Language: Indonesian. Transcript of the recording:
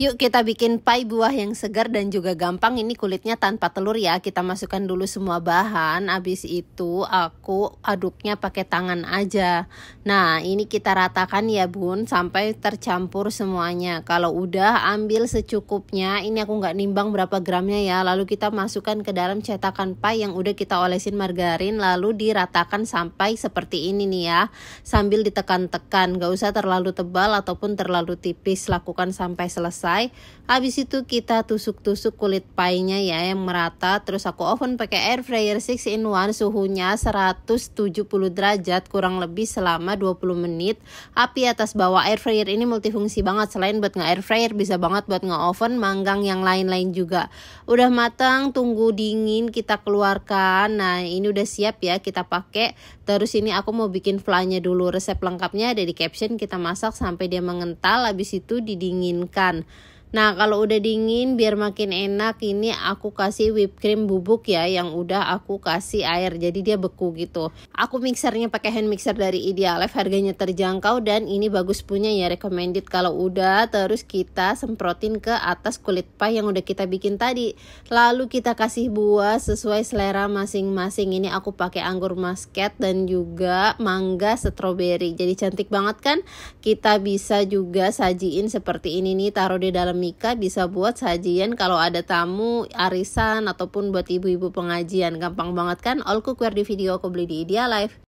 Yuk kita bikin pie buah yang segar dan juga gampang ini kulitnya tanpa telur ya. Kita masukkan dulu semua bahan. Abis itu aku aduknya pakai tangan aja. Nah, ini kita ratakan ya, Bun, sampai tercampur semuanya. Kalau udah ambil secukupnya. Ini aku nggak nimbang berapa gramnya ya. Lalu kita masukkan ke dalam cetakan pie yang udah kita olesin margarin lalu diratakan sampai seperti ini nih ya. Sambil ditekan-tekan, Gak usah terlalu tebal ataupun terlalu tipis. Lakukan sampai selesai selesai habis itu kita tusuk-tusuk kulit pie ya yang merata terus aku oven pakai air fryer 6 in 1 suhunya 170 derajat kurang lebih selama 20 menit api atas bawah air fryer ini multifungsi banget selain buat nge air fryer bisa banget buat nge-oven manggang yang lain-lain juga udah matang tunggu dingin kita keluarkan nah ini udah siap ya kita pakai terus ini aku mau bikin flanya dulu resep lengkapnya ada di caption kita masak sampai dia mengental habis itu didinginkan Nah kalau udah dingin biar makin enak ini aku kasih whipped cream bubuk ya yang udah aku kasih air jadi dia beku gitu. Aku mixernya pakai hand mixer dari Idealife harganya terjangkau dan ini bagus punya ya recommended kalau udah terus kita semprotin ke atas kulit pie yang udah kita bikin tadi. Lalu kita kasih buah sesuai selera masing-masing. Ini aku pakai anggur masket dan juga mangga stroberi Jadi cantik banget kan? Kita bisa juga sajiin seperti ini nih taruh di dalam Mika bisa buat sajian kalau ada tamu arisan ataupun buat ibu-ibu pengajian gampang banget kan all cookware di video aku beli di Idealife